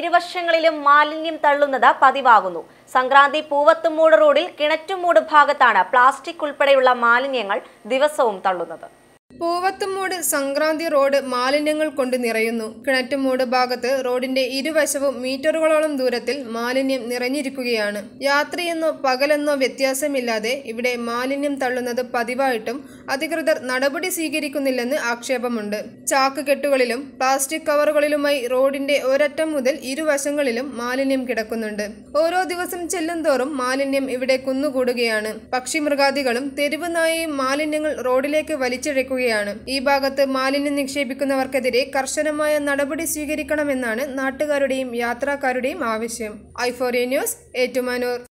ഇരുവശങ്ങളിലും മാലിന്യം തള്ളുന്നത് പതിവാകുന്നു സംക്രാന്തി പൂവത്തുമൂട് റോഡിൽ കിണറ്റുമൂട് ഭാഗത്താണ് പ്ലാസ്റ്റിക് ഉൾപ്പെടെയുള്ള മാലിന്യങ്ങൾ ദിവസവും തള്ളുന്നത് പൂവത്തുമൂട് സംക്രാന്തി റോഡ് മാലിന്യങ്ങൾ കൊണ്ട് നിറയുന്നു കിണറ്റുമൂട് ഭാഗത്ത് റോഡിന്റെ ഇരുവശവും മീറ്ററുകളോളം ദൂരത്തിൽ മാലിന്യം നിറഞ്ഞിരിക്കുകയാണ് യാത്രയെന്നോ പകലെന്നോ വ്യത്യാസമില്ലാതെ ഇവിടെ മാലിന്യം തള്ളുന്നത് പതിവായിട്ടും അധികൃതർ നടപടി സ്വീകരിക്കുന്നില്ലെന്ന് ആക്ഷേപമുണ്ട് ചാക്കുകെട്ടുകളിലും പ്ലാസ്റ്റിക് കവറുകളിലുമായി റോഡിന്റെ ഒരറ്റം മുതൽ ഇരുവശങ്ങളിലും മാലിന്യം കിടക്കുന്നുണ്ട് ഓരോ ദിവസം ചെല്ലുംതോറും മാലിന്യം ഇവിടെ കുന്നുകൂടുകയാണ് പക്ഷിമൃഗാദികളും തെരുവ് നായയും മാലിന്യങ്ങൾ റോഡിലേക്ക് വലിച്ചിഴക്കുകയാണ് തുടരുകയാണ് ഈ ഭാഗത്ത് മാലിന്യം നിക്ഷേപിക്കുന്നവർക്കെതിരെ കർശനമായ നടപടി സ്വീകരിക്കണമെന്നാണ് നാട്ടുകാരുടെയും യാത്രക്കാരുടെയും ആവശ്യം ഐഫോറിയ ന്യൂസ് ഏറ്റുമാനൂർ